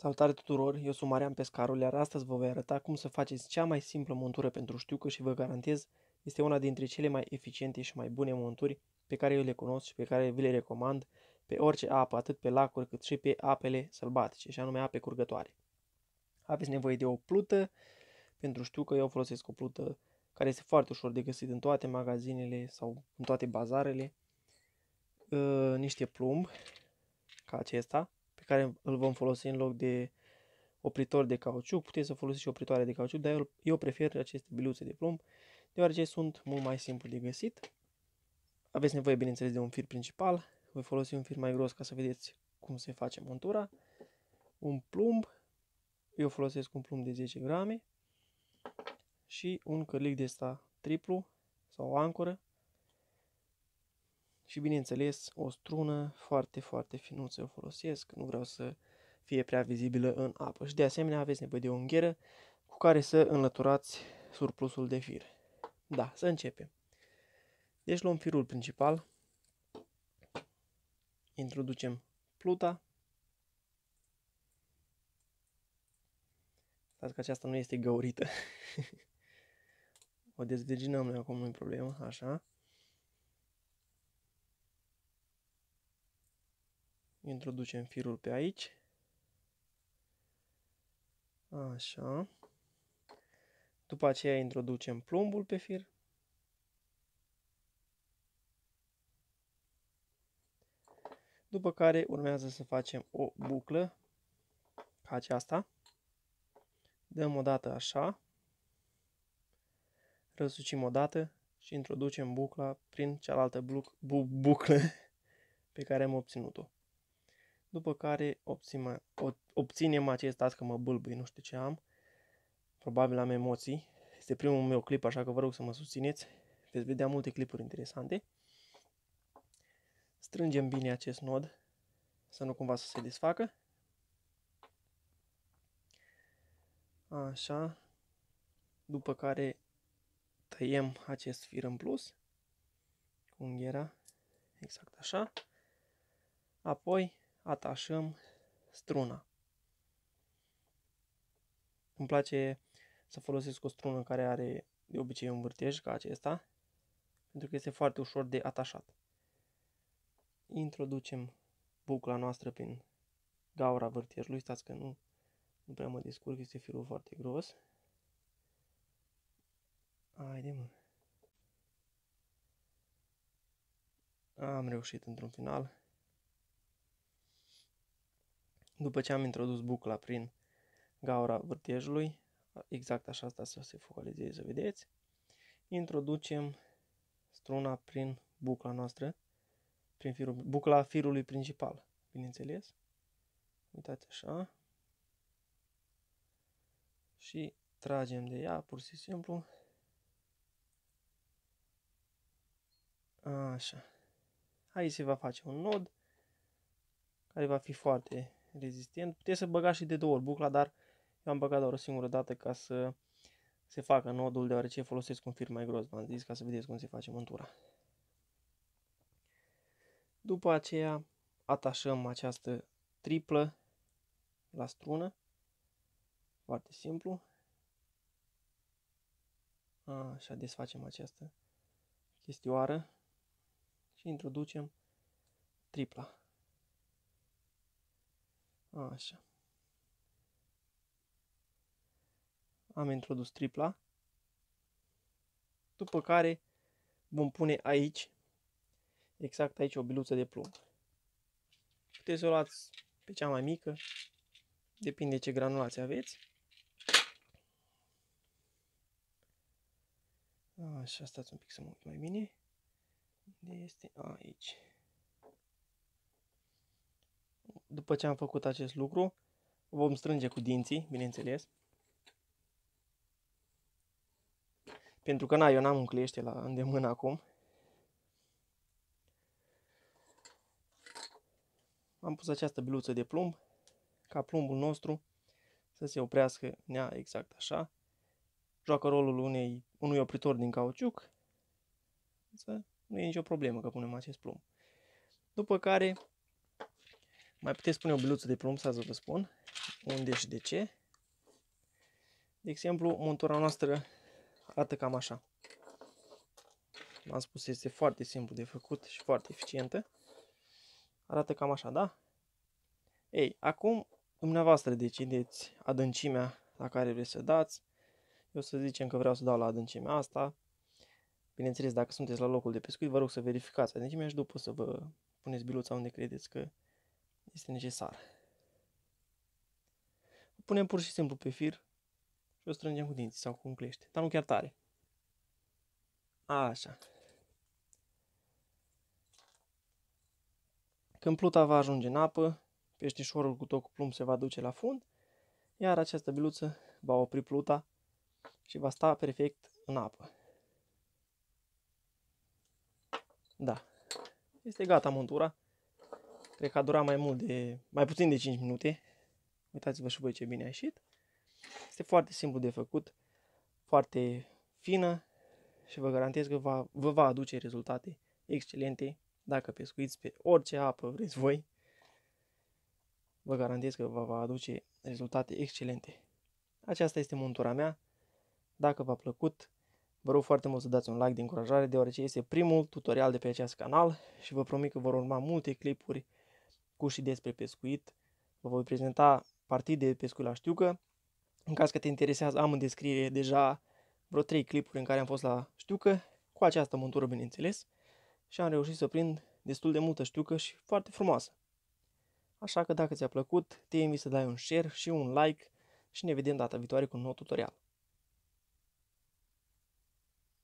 Salutare tuturor, eu sunt Marian Pescarul, iar astăzi vă voi arăta cum să faceți cea mai simplă montură pentru știucă și vă garantez, este una dintre cele mai eficiente și mai bune monturi pe care eu le cunosc și pe care vi le recomand pe orice apă, atât pe lacuri cât și pe apele sălbatice, și anume ape curgătoare. Aveți nevoie de o plută, pentru știucă eu folosesc o plută care este foarte ușor de găsit în toate magazinele sau în toate bazarele, ă, niște plumb, ca acesta, care îl vom folosi în loc de opritor de cauciuc. Puteți să folosiți și opritoare de cauciuc, dar eu, eu prefer aceste biluțe de plumb, deoarece sunt mult mai simplu de găsit. Aveți nevoie, bineînțeles, de un fir principal. Voi folosi un fir mai gros ca să vedeți cum se face montura. Un plumb. Eu folosesc un plumb de 10 grame. Și un cărlic de sta triplu sau o ancoră și bineînțeles o strună foarte, foarte finuță o folosesc, nu vreau să fie prea vizibilă în apă și de asemenea aveți nevoie de o ungheră cu care să înlăturați surplusul de fir. Da, să începem. Deci luăm firul principal, introducem pluta, Stați că aceasta nu este găurită. o dezveginăm noi acum, nu-i problemă, așa. Introducem firul pe aici. Așa. După aceea introducem plumbul pe fir. După care urmează să facem o buclă ca aceasta. Dăm o dată așa. Răsucim o dată și introducem bucla prin cealaltă bu buclă pe care am obținut-o după care obținem, obținem acest, stați că mă bâlbâi, nu știu ce am, probabil am emoții, este primul meu clip, așa că vă rog să mă susțineți, veți vedea multe clipuri interesante. Strângem bine acest nod, să nu cumva să se desfacă. Așa, după care tăiem acest fir în plus cu unghiera, exact așa. Apoi atașăm struna. Îmi place să folosesc o strună care are de obicei un vârtej ca acesta, pentru că este foarte ușor de atașat. Introducem bucla noastră prin gaura vârtejului, stați că nu, nu prea mă descurc, este firul foarte gros. Haide mă! Am reușit într-un final. După ce am introdus bucla prin gaura vârtejului, exact așa asta să se focalizeze, să vedeți, introducem struna prin bucla noastră, prin firul, bucla firului principal, bineînțeles. Uitați așa. Și tragem de ea, pur și simplu. Așa. Aici se va face un nod care va fi foarte rezistent. Puteți să băgați și de două ori bucla, dar eu am băgat doar o singură dată ca să se facă nodul, deoarece folosesc un fir mai gros, v-am zis, ca să vedeți cum se face mântura. După aceea atașăm această triplă la strună, foarte simplu. așa, desfacem această chestioară și introducem tripla. Așa. Am introdus tripla. După care vom pune aici, exact aici, o biluță de plumb. Puteți să o luați pe cea mai mică, depinde ce granulație aveți. Așa, stați un pic să mă uit mai bine. Unde este? Aici. După ce am făcut acest lucru, vom strânge cu dinții, bineînțeles. Pentru că, na, eu n-am un clește la îndemână acum. Am pus această biluță de plumb, ca plumbul nostru să se oprească nea exact așa. Joacă rolul unei, unui opritor din cauciuc. Însă nu e nicio problemă că punem acest plumb. După care mai puteți pune o biluță de plumb, să vă spun unde și de ce. De exemplu, montura noastră arată cam așa. Am spus, este foarte simplu de făcut și foarte eficientă. Arată cam așa, da? Ei, acum dumneavoastră decideți adâncimea la care vreți să dați. Eu să zicem că vreau să dau la adâncimea asta. Bineînțeles, dacă sunteți la locul de pescuit, vă rog să verificați adâncimea și după să vă puneți biluța unde credeți că este necesar. O punem pur și simplu pe fir și o strângem cu dinții sau cu un clește, dar nu chiar tare. Așa. Când pluta va ajunge în apă, peștișorul cu tot cu plumb se va duce la fund, iar această biluță va opri pluta și va sta perfect în apă. Da. Este gata montura. Cred că a durat mai mult de, mai puțin de 5 minute. Uitați-vă și voi ce bine a ieșit. Este foarte simplu de făcut, foarte fină și vă garantez că va, vă va aduce rezultate excelente dacă pescuiți pe orice apă vreți voi. Vă garantez că vă va aduce rezultate excelente. Aceasta este montura mea. Dacă v-a plăcut, vă rog foarte mult să dați un like de încurajare, deoarece este primul tutorial de pe acest canal și vă promit că vor urma multe clipuri cu și despre pescuit. Vă voi prezenta partide de pescuit la știucă. În caz că te interesează, am în descriere deja vreo 3 clipuri în care am fost la știucă, cu această montură, bineînțeles, și am reușit să prind destul de multă știucă și foarte frumoasă. Așa că dacă ți-a plăcut, te invit să dai un share și un like și ne vedem data viitoare cu un nou tutorial.